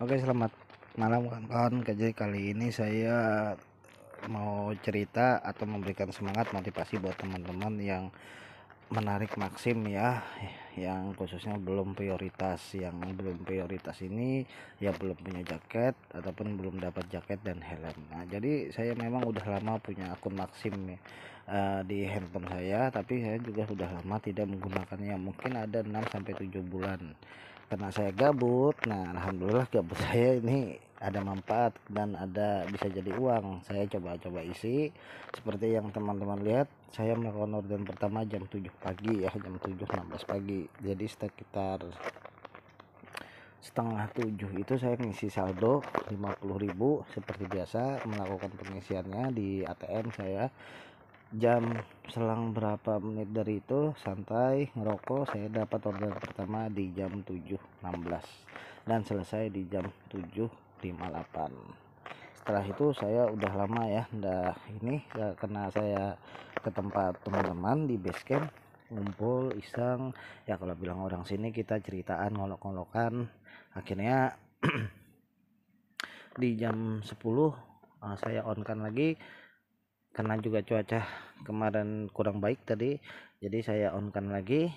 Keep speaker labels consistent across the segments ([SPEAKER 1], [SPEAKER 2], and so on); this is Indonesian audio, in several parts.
[SPEAKER 1] Oke selamat malam kawan-kawan Jadi kali ini saya mau cerita atau memberikan semangat motivasi buat teman-teman yang menarik maksim ya yang khususnya belum prioritas yang belum prioritas ini ya belum punya jaket ataupun belum dapat jaket dan helm nah jadi saya memang udah lama punya akun maksim ya eh, di handphone saya tapi saya juga sudah lama tidak menggunakannya mungkin ada 6 sampai 7 bulan karena saya gabut nah alhamdulillah gabut saya ini ada manfaat dan ada bisa jadi uang saya coba-coba isi seperti yang teman-teman lihat saya melakukan order pertama jam 7 pagi ya jam 7 16 pagi jadi sekitar setengah tujuh itu saya ngisi saldo 50.000 seperti biasa melakukan pengisiannya di ATM saya jam selang berapa menit dari itu santai ngerokok saya dapat order pertama di jam 7.16 dan selesai di jam 7.58 setelah itu saya udah lama ya udah ini ya, karena saya ke tempat teman-teman di base camp ngumpul iseng ya kalau bilang orang sini kita ceritaan ngolok-ngolokan akhirnya di jam 10 eh, saya on kan lagi karena juga cuaca kemarin kurang baik tadi jadi saya on kan lagi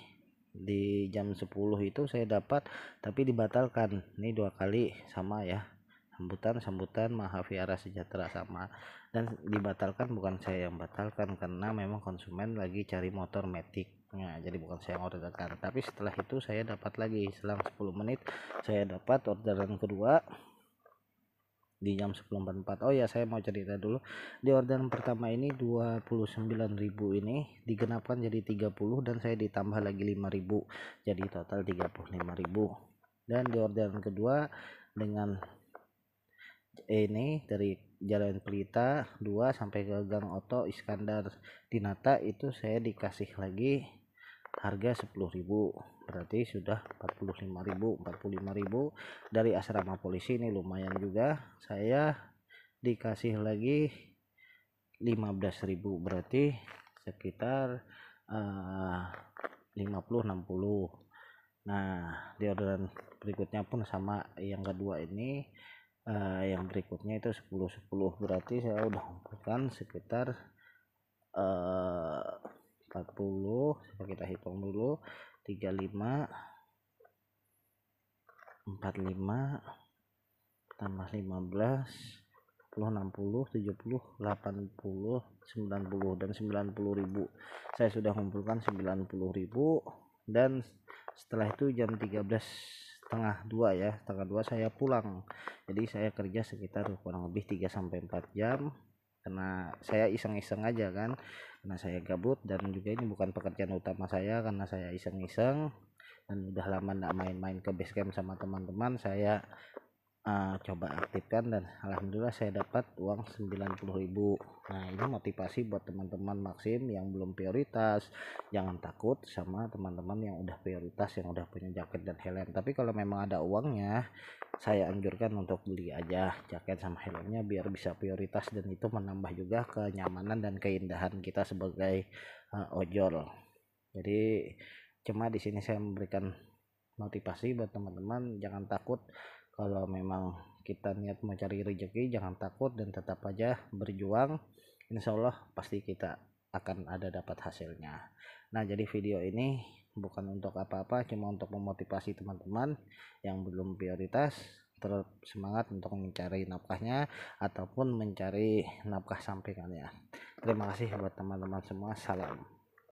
[SPEAKER 1] di jam 10 itu saya dapat tapi dibatalkan ini dua kali sama ya sambutan sambutan mahaviara sejahtera sama dan dibatalkan bukan saya yang batalkan karena memang konsumen lagi cari motor metik nah, jadi bukan saya yang orderkan tapi setelah itu saya dapat lagi selang 10 menit saya dapat orderan kedua di jam 10.44 oh ya saya mau cerita dulu di orderan pertama ini 29.000 ini digenapkan jadi 30 dan saya ditambah lagi 5.000 jadi total 35.000 dan di orderan kedua dengan ini dari Jalan Pelita 2 sampai ke Gang Oto Iskandar Dinata itu saya dikasih lagi harga 10.000 berarti sudah 45.000 45.000 dari asrama polisi ini lumayan juga saya dikasih lagi 15.000 berarti sekitar uh, 50 60 nah di orderan berikutnya pun sama yang kedua ini uh, yang berikutnya itu 10 10 berarti saya udah mengumpulkan sekitar uh, 40 coba kita hitung dulu 35 45 tambah 15 60, 60, 70, 80, 90 dan 90.000. Saya sudah kumpulkan 90.000 dan setelah itu jam 13 setengah dua ya setengah dua saya pulang jadi saya kerja sekitar kurang lebih 3 sampai 4 jam karena saya iseng-iseng aja kan karena saya gabut dan juga ini bukan pekerjaan utama saya karena saya iseng-iseng dan udah lama nggak main-main ke basecamp sama teman-teman saya uh, coba aktifkan dan alhamdulillah saya dapat uang 90.000 nah ini motivasi buat teman-teman maksim yang belum prioritas jangan takut sama teman-teman yang udah prioritas yang udah punya jaket dan helm tapi kalau memang ada uangnya saya anjurkan untuk beli aja jaket sama helmnya biar bisa prioritas dan itu menambah juga kenyamanan dan keindahan kita sebagai uh, ojol jadi cuma di sini saya memberikan motivasi buat teman-teman jangan takut kalau memang kita niat mau cari rezeki jangan takut dan tetap aja berjuang insya Allah pasti kita akan ada dapat hasilnya nah jadi video ini bukan untuk apa-apa cuma untuk memotivasi teman-teman yang belum prioritas tetap semangat untuk mencari nafkahnya ataupun mencari nafkah sampingannya terima kasih buat teman-teman semua salam